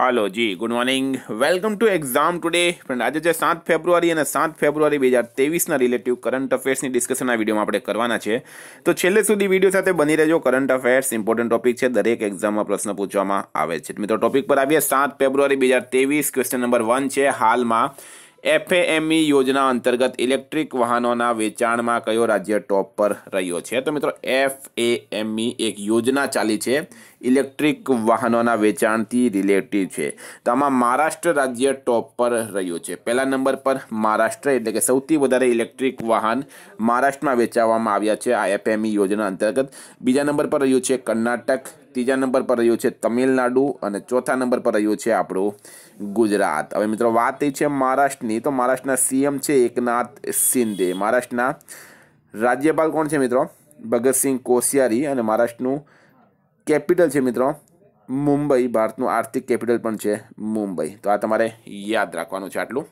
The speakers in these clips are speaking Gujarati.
હાલો જી good morning welcome to exam today friend આજે જે સાત ફેબ્રુઆરી અને સાત ફેબ્રુઆરી બે હજાર તેવીસના રિલેટિવ કરંટ અફેર્સની ડિસ્કશન આ વિડીયોમાં આપણે કરવાના છે તો છેલ્લે સુધી વિડીયો સાથે બની રહેજો કરંટ અફેર્સ ઇમ્પોર્ટન્ટ ટોપિક છે દરેક એક્ઝામમાં પ્રશ્ન પૂછવામાં આવે છે મિત્રો ટોપિક પર આવીએ સાત ફેબ્રુઆરી બે હજાર તેવીસ ક્વેશ્ચન નંબર વન છે હાલમાં એફએમઈ e યોજના અંતર્ગત ઇલેક્ટ્રિક વાહનોના વેચાણમાં કયો રાજ્ય ટોપ પર રહ્યો છે તો મિત્રો એફએમઈ e એક યોજના ચાલી છે ઇલેક્ટ્રિક વાહનોના વેચાણથી રિલેટિવ છે તો આમાં મહારાષ્ટ્ર રાજ્ય ટોપ પર રહ્યું છે પહેલા નંબર પર મહારાષ્ટ્ર એટલે કે સૌથી વધારે ઇલેક્ટ્રિક વાહન મહારાષ્ટ્રમાં વેચાવવામાં આવ્યા છે આ એફએમઈ e યોજના અંતર્ગત બીજા નંબર પર રહ્યું છે કર્ણાટક ત્રીજા નંબર પર રહ્યું છે તમિલનાડુ અને ચોથા નંબર પર રહ્યું છે આપણું ગુજરાત હવે મિત્રો વાત એ છે મહારાષ્ટ્રની તો મહારાષ્ટ્રના સીએમ છે એકનાથ શિંદે મહારાષ્ટ્રના રાજ્યપાલ કોણ છે મિત્રો ભગતસિંહ કોશિયારી અને મહારાષ્ટ્રનું કેપિટલ છે મિત્રો મુંબઈ ભારતનું આર્થિક કેપિટલ પણ છે મુંબઈ તો આ તમારે યાદ રાખવાનું છે આટલું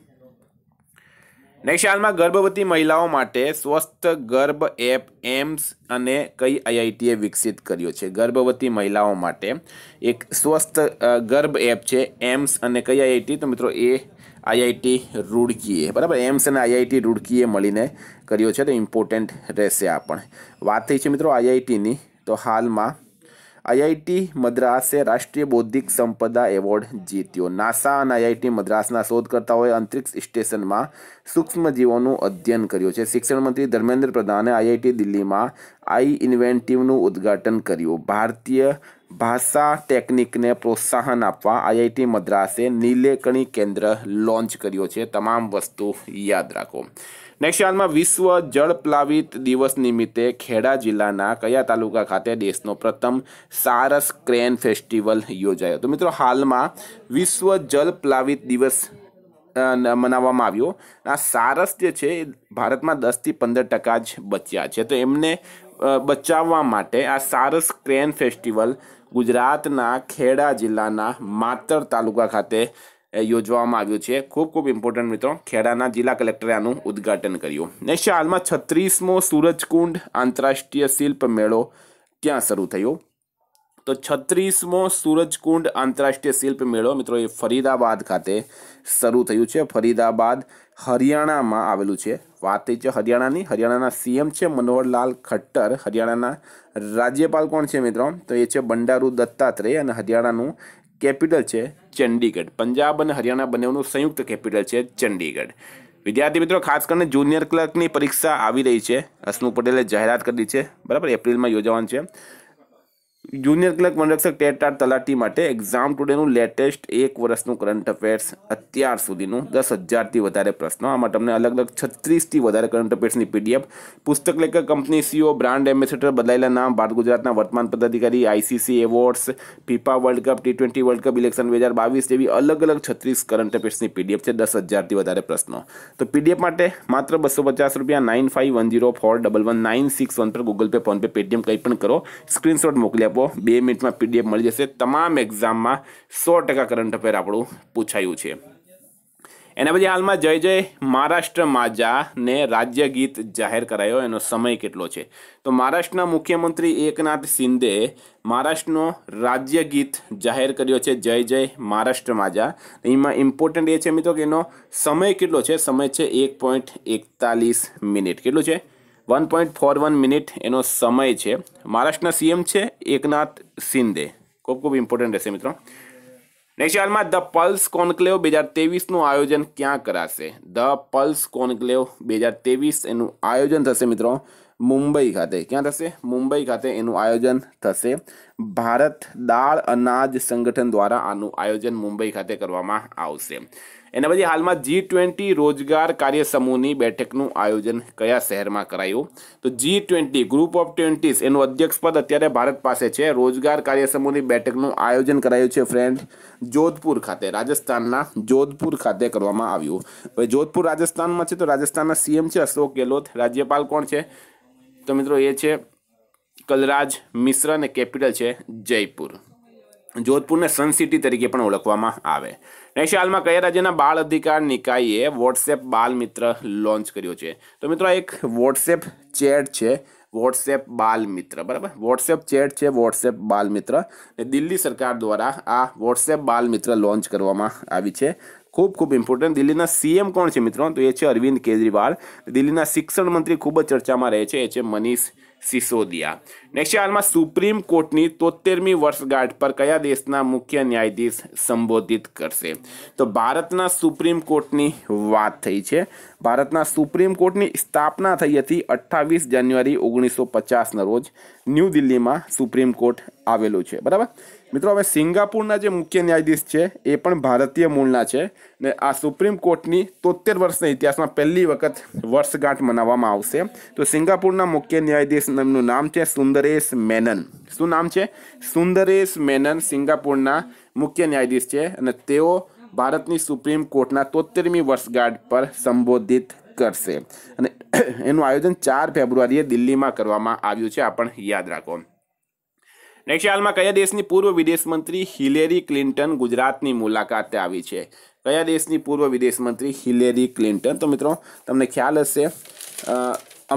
નેક્સ્ટ હાલમાં ગર્ભવતી મહિલાઓ માટે સ્વસ્થ ગર્ભ એપ એમ્સ અને કઈ આઈઆઈટીએ વિકસિત કર્યો છે ગર્ભવતી મહિલાઓ માટે એક સ્વસ્થ ગર્ભ એપ છે એમ્સ અને કઈ આઈઆઈટી તો મિત્રો એ આઈઆઈટી રૂડકીએ બરાબર એમ્સ અને આઈઆઈટી રૂડકીએ મળીને કર્યો છે તો ઇમ્પોર્ટન્ટ રહેશે આ પણ વાત થઈ છે મિત્રો આઈઆઈટીની તો હાલમાં આઈઆઈટી મદ્રાસે રાષ્ટ્રીય બૌદ્ધિક સંપદા એવોર્ડ જીત્યો નાસા અને આઈઆઈટી મદ્રાસના શોધકર્તાઓએ અંતરિક્ષ સ્ટેશનમાં સૂક્ષ્મજીવોનું અધ્યયન કર્યું છે શિક્ષણ મંત્રી ધર્મેન્દ્ર પ્રધાને આઈઆઈટી દિલ્હીમાં આઈ ઇન્વેન્ટિવનું ઉદ્ઘાટન કર્યું ભારતીય ભાષા ટેકનિકને પ્રોત્સાહન આપવા આઈઆઈટી મદ્રાસે નીલેકણી કેન્દ્ર લોન્ચ કર્યો છે તમામ વસ્તુ યાદ રાખો નેક્સ્ટ યાદમાં વિશ્વ જળ પ્લાવિત દિવસ નિમિત્તે ખેડા જિલ્લાના કયા તાલુકા ખાતે દેશનો પ્રથમ સારસ ક્રેન ફેસ્ટિવલ યોજાયો તો મિત્રો હાલમાં વિશ્વ જળ પ્લાવિત દિવસ મનાવવામાં આવ્યો આ સારસ જે છે એ ભારતમાં દસથી પંદર ટકા જ બચ્યા છે તો એમને બચાવવા માટે આ સારસ ક્રેન ફેસ્ટિવલ ગુજરાતના ખેડા જિલ્લાના માતર તાલુકા ખાતે યોજવામાં આવ્યો છે ખૂબ ખૂબ ઇમ્પોર્ટન્ટ મિત્રો ખેડાના જિલ્લા કલેક્ટરે આનું ઉદ્ઘાટન કર્યું નેક્સ્ટ હાલમાં છત્રીસમો સૂરજકુંડ આંતરરાષ્ટ્રીય શિલ્પ મેળો ક્યાં શરૂ થયો તો છત્રીસમો સૂરજકુંડ આંતરરાષ્ટ્રીય શિલ્પ મેળો મિત્રો એ ફરીદાબાદ ખાતે શરૂ થયું છે ફરીદાબાદ હરિયાણામાં આવેલું છે વાત છે હરિયાણાની હરિયાણાના સીએમ છે મનોહરલાલ ખટ્ટર હરિયાણાના રાજ્યપાલ કોણ છે મિત્રો તો એ છે બંડારુ દત્તાત્રેય અને હરિયાણાનું કેપિટલ છે ચંડીગઢ પંજાબ અને હરિયાણા બંનેનું સંયુક્ત કેપિટલ છે ચંડીગઢ વિદ્યાર્થી મિત્રો ખાસ કરીને જુનિયર ક્લર્કની પરીક્ષા આવી રહી છે હસમુખ પટેલે જાહેરાત કરી છે બરાબર એપ્રિલમાં યોજાવાની છે જુનિયર ક્લર્ક વનરક્ષક ટેટાર તલાટી માટે એક્ઝામ ટુડેનું લેટેસ્ટ એક વર્ષનું કરંટ અફેર્સ અત્યાર સુધીનું દસ હજારથી વધારે પ્રશ્નો આમાં તમને અલગ અલગ છત્રીસથી વધારે કરંટ અફેર્સની પીડીએફ પુસ્તક લેખક કંપની સીઓ બ્રાન્ડ એમ્બેસેડર બદલાયેલા નામ ભારત ગુજરાતના વર્તમાન પદાધિકારી ICC awards FIFA world cup T twenty world cup election બે હજાર બાવીસ જેવી અલગ અલગ છત્રીસ કરંટ અફેર્સની પીડીએફ છે દસ હજારથી વધારે પ્રશ્નો તો પીડીએફ માટે માત્ર બસો પચાસ રૂપિયા nine five one zero four double one nine six one પર ગૂગલ પે ફોનપે પેટીએમ કંઈ પણ કરો સ્ક્રીનશોટ મોકલી આપો આપો બે મિનિટમાં પીડીએફ મળી જશે તમામ એક્ઝામમાં સો ટકા કરંટ અફેર આપણું પૂછાયું છે એના પછી હાલમાં જય જય મહારાષ્ટ્ર માજાને રાજ્ય ગીત જાહેર કરાયો એનો સમય કેટલો છે તો મહારાષ્ટ્રના મુખ્યમંત્રી એકનાથ શિંદે મહારાષ્ટ્રનો રાજ્ય ગીત જાહેર કર્યો છે જય જય મહારાષ્ટ્ર માજા એમાં ઇમ્પોર્ટન્ટ એ છે મિત્રો કે એનો સમય કેટલો છે સમય છે એક પોઈન્ટ એકતાલીસ મિનિટ કેટલું છે one point four one minute એનો સમય છે મહારાષ્ટ્રના સીએમ છે એકનાથ શિંદે ખૂબ ખૂબ ઇમ્પોર્ટન્ટ રહેશે મિત્રો નેક્સ્ટ હાલમાં ધ પલ્સ કોન્ક્લેવ બે હજાર તેવીસનું આયોજન ક્યાં કરાશે ધ પલ્સ કોન્ક્લેવ બે હજાર તેવીસ એનું આયોજન થશે મિત્રો મુંબઈ ખાતે ક્યાં થશે મુંબઈ ખાતે એનું આયોજન થશે ભારત દાળ અનાજ સંગઠન દ્વારા આનું આયોજન મુંબઈ ખાતે કરવામાં આવશે એના પછી હાલમાં જી ટ્વેન્ટી રોજગાર કાર્ય સમૂહની બેઠકનું આયોજન કયા શહેરમાં કરાયું તો G twenty group of twenties એનું અધ્યક્ષપદ અત્યારે ભારત પાસે છે રોજગાર કાર્ય સમૂહની બેઠકનું આયોજન કરાયું છે ફ્રેન્ડ જોધપુર ખાતે રાજસ્થાનના જોધપુર ખાતે કરવામાં આવ્યું હવે જોધપુર રાજસ્થાનમાં છે તો રાજસ્થાનના સીએમ છે અશોક ગેહલોત રાજ્યપાલ કોણ છે તો મિત્રો એ છે કલરાજ મિશ્ર અને કેપિટલ છે જયપુર જોધપુરને સન સિટી તરીકે પણ ઓળખવામાં આવે નેક્સ્ટ હાલમાં કયા રાજ્યના બાળ અધિકાર નિકાયે વોટ્સએપ બાલ મિત્ર લોન્ચ કર્યો છે તો મિત્રો એક વોટ્સએપ ચેટ છે વોટ્સએપ બાલ મિત્ર બરાબર વોટ્સએપ ચેટ છે વોટ્સએપ બાલ મિત્ર ને દિલ્હી સરકાર દ્વારા આ વોટ્સએપ બાલ મિત્ર લોન્ચ કરવામાં આવી છે ખૂબ ખૂબ ઇમ્પોર્ટન્ટ દિલ્હીના સીએમ કોણ છે મિત્રો તો એ છે અરવિંદ કેજરીવાલ દિલ્હીના શિક્ષણ મંત્રી ખૂબ જ ચર્ચામાં રહે છે એ છે મનીષ સિસોદિયા નેક્સ્ટ હાલમાં સુપ્રીમ કોર્ટની તોતેરમી વર્ષગાંઠ પર કયા દેશના મુખ્ય ન્યાયાધીશ સંબોધિત કરશે તો ભારતના સુપ્રીમ કોર્ટની વાત થઈ છે ભારતના સુપ્રીમ કોર્ટની સ્થાપના થઈ હતી અઠ્ઠાવીસ જાન્યુઆરી ઓગણીસો પચાસના રોજ ન્યૂ દિલ્હીમાં સુપ્રીમ કોર્ટ આવેલું છે બરાબર મિત્રો હવે સિંગાપુરના જે મુખ્ય ન્યાયાધીશ છે એ પણ ભારતીય મૂળના છે ને આ સુપ્રીમ કોર્ટની તોતેર વર્ષના ઇતિહાસમાં પહેલી વખત વર્ષગાંઠ મનાવવામાં આવશે તો સિંગાપુરના મુખ્ય ન્યાયાધીશ નામ છે સુંદરેશ મેનન શું નામ છે સુંદરેશ મેનન સિંગાપુરના મુખ્ય ન્યાયાધીશ છે અને તેઓ ભારતની સુપ્રીમ કોર્ટના તોતેરમી વર્ષગાંઠ પર સંબોધિત કરશે અને એનું આયોજન ચાર ફેબ્રુઆરીએ દિલ્હીમાં કરવામાં આવ્યું છે આ પણ યાદ રાખો નેક્સ્ટ હાલમાં કયા દેશની પૂર્વ વિદેશ મંત્રી હિલેરી ક્લિન્ટન ગુજરાતની મુલાકાતે આવી છે કયા દેશની પૂર્વ વિદેશ મંત્રી હિલેરી ક્લિન્ટન તો મિત્રો તમને ખ્યાલ હશે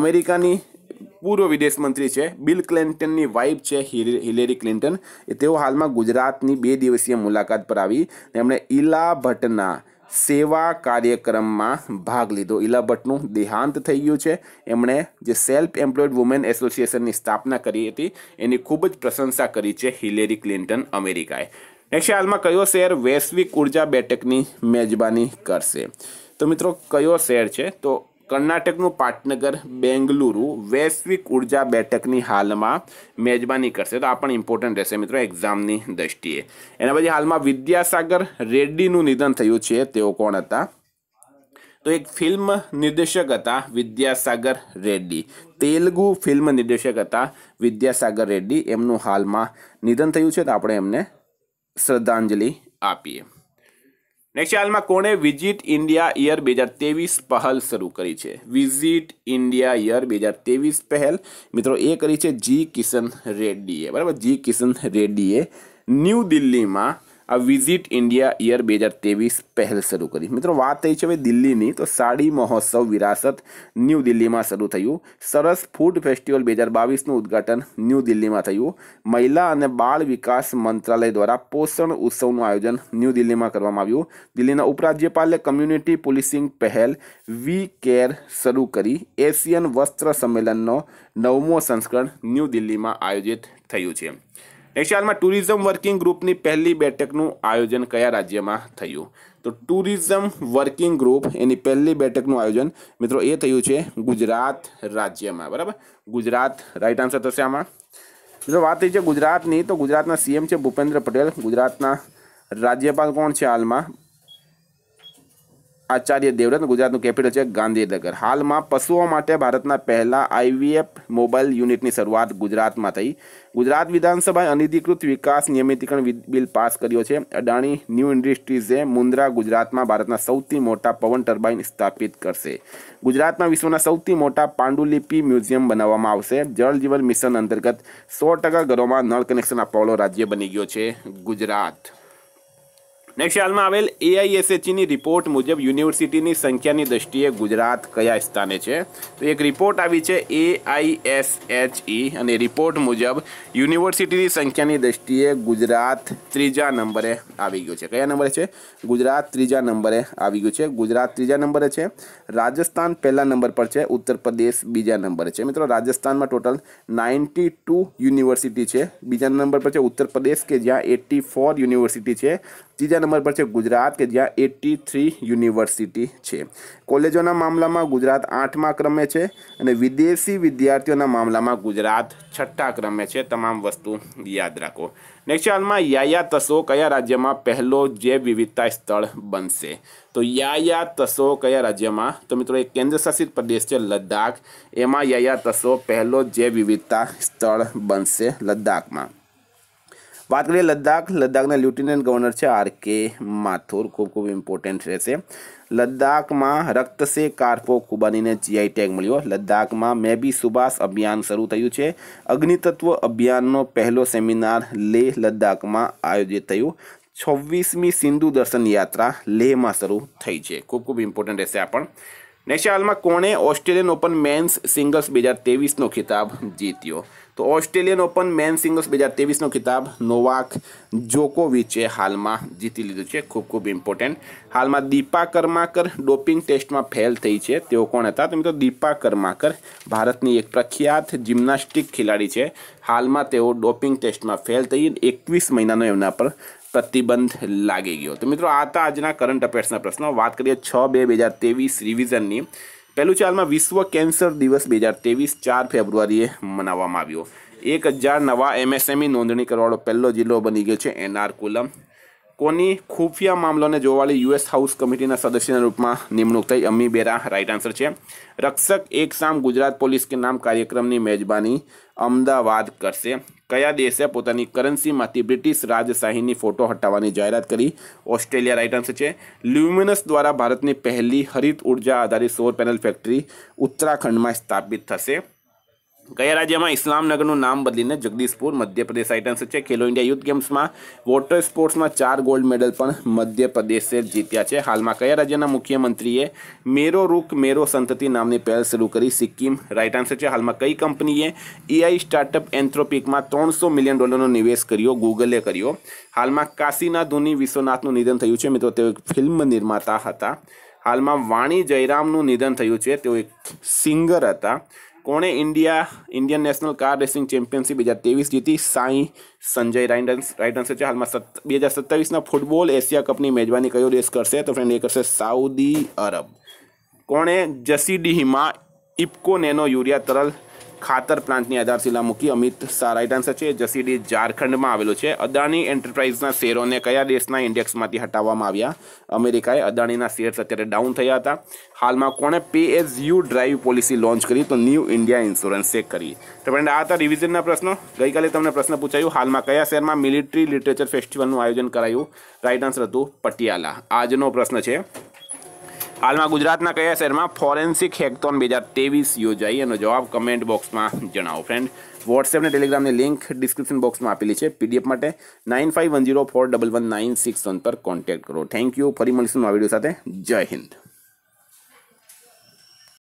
અમેરિકાની પૂર્વ વિદેશ મંત્રી છે બિલ ક્લિન્ટનની વાઇફ છે હિલેરી ક્લિન્ટન એ તેઓ હાલમાં ગુજરાતની બે દિવસીય મુલાકાત પર આવી એમણે ઇલા ભટ્ટના સેવા કાર્યક્રમમાં ભાગ લીધો ઇલા ભટ્ટનું દેહાંત થઈ ગયું છે એમણે જે સેલ્ફ એમ્પ્લોયડ વુમેન એસોસિએશનની સ્થાપના કરી હતી એની ખૂબ જ પ્રશંસા કરી છે હિલેરી ક્લિન્ટન અમેરિકાએ નેક્સ્ટ હાલમાં કયો શહેર વૈશ્વિક ઉર્જા બેઠકની મેજબાની કરશે તો મિત્રો કયો શહેર છે તો કર્ણાટકનું પાટનગર બેંગલુરુ વૈશ્વિક ઉર્જા બેઠકની હાલમાં મેજબાની કરશે તો આ પણ ઇમ્પોર્ટન્ટ રહેશે મિત્રો એક્ઝામની દ્રષ્ટિએ એના પછી હાલમાં વિદ્યાસાગર રેડ્ડીનું નિધન થયું છે તેઓ કોણ હતા તો એક ફિલ્મ નિર્દેશક હતા વિદ્યાસાગર રેડ્ડી તેલુગુ ફિલ્મ નિર્દેશક હતા વિદ્યાસાગર રેડ્ડી એમનું હાલમાં નિધન થયું છે તો આપણે એમને શ્રદ્ધાંજલિ આપીએ નેક્સ્ટ હાલમાં કોણે વિઝિટ ઇન્ડિયા યર બે હજાર તેવીસ પહેલ શરૂ કરી છે વિઝિટ ઇન્ડિયા યર બે હજાર તેવીસ પહેલ મિત્રો એ કરી છે જી કિશન રેડ્ડીએ બરાબર જી કિશન રેડ્ડીએ ન્યૂ દિલ્હીમાં આ વિઝિટ ઇન્ડિયા યર બે હજાર ત્રેવીસ પહેલ શરૂ કરી મિત્રો વાત થઈ છે હવે દિલ્હીની તો સાડી મહોત્સવ વિરાસત ન્યૂ દિલ્હીમાં શરૂ થયું સરસ ફૂડ ફેસ્ટિવલ બે હજાર બાવીસનું ઉદ્ઘાટન ન્યૂ દિલ્હીમાં થયું મહિલા અને બાળ વિકાસ મંત્રાલય દ્વારા પોષણ ઉત્સવનું આયોજન ન્યૂ દિલ્હીમાં કરવામાં આવ્યું દિલ્હીના ઉપરાજ્યપાલે કમ્યુનિટી પોલીસિંગ પહેલ વી કેર શરૂ કરી એશિયન વસ્ત્ર સંમેલનનો નવમો સંસ્કરણ ન્યૂ દિલ્હીમાં આયોજિત થયું છે નેક્સ્ટ હાલમાં ટુરિઝમ વર્કિંગ ગ્રુપની પહેલી બેઠકનું આયોજન કયા રાજ્યમાં થયું તો ટુરિઝમ વર્કિંગ ગ્રુપ એની પહેલી બેઠકનું આયોજન મિત્રો એ થયું છે ગુજરાત રાજ્યમાં બરાબર ગુજરાત રાઈટ આન્સર થશે આમાં મિત્રો વાત થઈ છે ગુજરાતની તો ગુજરાતના સીએમ છે ભૂપેન્દ્ર પટેલ ગુજરાતના રાજ્યપાલ કોણ છે હાલમાં આચાર્ય દેવરત ગુજરાતનું કેપિટલ છે ગાંધીનગર હાલમાં પશુઓ માટે ભારતના પહેલા આઈવીએફ મોબાઈલ યુનિટની શરૂઆત ગુજરાતમાં થઈ ગુજરાત વિધાનસભાએ અનધિકૃત વિકાસ નિયમિતીકરણ બિલ પાસ કર્યો છે અડાણી ન્યૂ ઇન્ડસ્ટ્રીઝે મુન્દ્રા ગુજરાતમાં ભારતના સૌથી મોટા પવન ટર્બાઇન સ્થાપિત કરશે ગુજરાતમાં વિશ્વના સૌથી મોટા પાંડુલિપિ મ્યુઝિયમ બનાવવામાં આવશે જળ જીવન મિશન અંતર્ગત સો ટકા ઘરોમાં નળ કનેક્શન આપવાવાળો રાજ્ય બની ગયો છે ગુજરાત નેક્સ્ટ હાલમાં આવેલ એઆઈએસએચની રિપોર્ટ મુજબ યુનિવર્સિટીની સંખ્યાની દ્રષ્ટિએ ગુજરાત કયા સ્થાને છે તો એક રિપોર્ટ આવી છે એઆઈએસએચઈ અને રિપોર્ટ મુજબ યુનિવર્સિટીની સંખ્યાની દ્રષ્ટિએ ગુજરાત ત્રીજા નંબરે આવી ગયું છે કયા નંબરે છે ગુજરાત ત્રીજા નંબરે આવી ગયું છે ગુજરાત ત્રીજા નંબરે છે રાજસ્થાન પહેલા નંબર પર છે ઉત્તર પ્રદેશ બીજા નંબરે છે મિત્રો રાજસ્થાનમાં ટોટલ નાઇન્ટી ટુ યુનિવર્સિટી છે બીજા નંબર પર છે ઉત્તર પ્રદેશ કે જ્યાં એટી ફોર યુનિવર્સિટી છે ત્રીજા નંબર પર છે ગુજરાત કે જ્યાં એટી થ્રી યુનિવર્સિટી છે કોલેજોના મામલામાં ગુજરાત આઠમા ક્રમે છે અને વિદેશી વિદ્યાર્થીઓના મામલામાં ગુજરાત છઠ્ઠા ક્રમે છે તમામ વસ્તુ યાદ રાખો નેક્સ્ટ હાલમાં યાયા તસો કયા રાજ્યમાં પહેલો જૈવ વિવિધતા સ્થળ બનશે તો યાયા તસો કયા રાજ્યમાં તો મિત્રો એક કેન્દ્રશાસિત પ્રદેશ છે લદ્દાખ એમાં યાયા તસો પહેલો જૈવ વિવિધતા સ્થળ બનશે લદ્દાખમાં વાત કરીએ લદ્દાખ લદ્દાખના લેફ્ટિનન્ટ ગવર્નર છે આર કે માથુર ખૂબ ખૂબ ઇમ્પોર્ટન્ટ રહેશે લદ્દાખમાં રક્તસે કાર્પો કુબાનીને જીઆઈ ટેગ મળ્યો લદ્દાખમાં મેબી સુભાષ અભિયાન શરૂ થયું છે અગ્નિતત્વ અભિયાનનો પહેલો સેમિનાર લેહ લદ્દાખમાં આયોજિત થયું છવ્વીસમી સિંધુ દર્શન યાત્રા લેહમાં શરૂ થઈ છે ખૂબ ખૂબ ઇમ્પોર્ટન્ટ રહેશે આ પણ નેશા હાલમાં કોણે ઓસ્ટ્રેલિયન ઓપન મેન્સ સિંગલ્સ બે હજાર તેવીસનો ખિતાબ જીત્યો તો ઓસ્ટ્રેલિયન ઓપન મેન સિંગલ્સ બે હજાર તેવીસનો ખિતાબ નોવાક જોકોવિચે હાલમાં જીતી લીધું છે ખૂબ ખૂબ ઇમ્પોર્ટન્ટ હાલમાં દીપા કર્માકર ડોપિંગ ટેસ્ટમાં ફેલ થઈ છે તેઓ કોણ હતા તમે તો મિત્રો દીપા કર્માકર ભારતની એક પ્રખ્યાત જિમ્નાસ્ટિક ખેલાડી છે હાલમાં તેઓ ડોપિંગ ટેસ્ટમાં ફેલ થઈ એકવીસ મહિનાનો એમના પર પ્રતિબંધ લાગી ગયો તો મિત્રો આ હતા આજના કરંટ અફેર્સના પ્રશ્નો વાત કરીએ છ બે બે હજાર ત્રેવીસ રિવિઝનની પહેલું છે હાલમાં વિશ્વ કેન્સર દિવસ બે હજાર ત્રેવીસ ચાર ફેબ્રુઆરીએ મનાવવામાં આવ્યો એક હજાર નવા એમએસએમઈ નોંધણી કરવાળો પહેલો જિલ્લો બની ગયો છે એનારકુલમ કોની ખુફિયા મામલોને જોવાળી યુએસ હાઉસ કમિટીના સદસ્યના રૂપમાં નિમણૂક થઈ અમી બેરા રાઇટ આન્સર છે રક્ષક એક સામ ગુજરાત પોલીસ કે નામ કાર્યક્રમની મેજબાની અમદાવાદ કરશે કયા દેશે પોતાની કરન્સીમાંથી બ્રિટિશ રાજશાહીની ફોટો હટાવવાની જાહેરાત કરી ઓસ્ટ્રેલિયા રાઇટ આન્સર છે લ્યુમિનસ દ્વારા ભારતની પહેલી હરિત ઉર્જા આધારિત સૌર પેનલ ફેક્ટરી ઉત્તરાખંડમાં સ્થાપિત થશે કયા રાજ્યમાં ઇસ્લામનગરનું નામ બદલીને જગદીશપુર મધ્યપ્રદેશ આઇટન્સ છે ખેલો ઇન્ડિયા યુથ ગેમ્સમાં વોટર સ્પોર્ટ્સમાં ચાર ગોલ્ડ મેડલ પણ મધ્યપ્રદેશે જીત્યા છે હાલમાં કયા રાજ્યના મુખ્યમંત્રીએ મેરો રૂક મેરો સંતતિ નામની પહેલ શરૂ કરી સિક્કિમ રાઇટ આન્સર છે હાલમાં કઈ કંપનીએ એઆઈ સ્ટાર્ટઅપ એન્થ્રોપિકમાં ત્રણસો મિલિયન ડોલરનો નિવેશ કર્યો ગૂગલે કર્યો હાલમાં કાશીના ધોની વિશ્વનાથનું નિધન થયું છે મિત્રો તેઓ એક ફિલ્મ નિર્માતા હતા હાલમાં વાણી જયરામનું નિધન થયું છે તેઓ એક સિંગર હતા કોણે India Indian national car racing championship બે હજાર તેવીસ જીતી સાંઈ સંજય રાઇડન્સ રાઇટ છે હાલમાં સત બે હજાર સત્તાવીસના ફૂટબોલ એશિયા કપની મેજબાની કયો રેસ કરશે તો ફ્રેન્ડ એ કરશે સાઉદી અરબ કોણે જસીડીહીમાં ઇપ્કો નેનો યુરિયા તરલ ખાતર પ્લાન્ટની આધારશિલા મૂકી અમિત શાહ રાઈટ આન્સર છે જસીડી ઝારખંડમાં આવેલું છે અદાણી એન્ટરપ્રાઇઝના શેરોને કયા દેશના ઇન્ડેક્સમાંથી હટાવવામાં આવ્યા અમેરિકાએ અદાણીના શેર્સ અત્યારે ડાઉન થયા હતા હાલમાં કોણે pay as you drive policy launch કરી તો ન્યૂ ઇન્ડિયા ઇન્સ્યોરન્સે કરી તો ફ્રેન્ડ આ હતા રિવિઝનના પ્રશ્નો ગઈકાલે તમને પ્રશ્ન પૂછાયું હાલમાં કયા શહેરમાં મિલિટરી લિટરેચર ફેસ્ટિવલનું આયોજન કરાયું રાઈટ આન્સર હતું પટિયાલા આજનો પ્રશ્ન છે હાલમાં ગુજરાતના કયા શહેરમાં ફોરેન્સિક હેકથોન બે હજાર ત્રેવીસ યોજાઈ એનો જવાબ કમેન્ટ બોક્સમાં જણાવો ફ્રેન્ડ વોટ્સએપ અને ટેલિગ્રામની લિંક ડિસ્ક્રિપ્શન બોક્સમાં આપેલી છે પીડીએફ માટે nine five one zero four double one nine six one પર કોન્ટેક્ટ કરો થેન્ક યુ ફરી મળીશું આ વિડીયો સાથે જય હિન્દ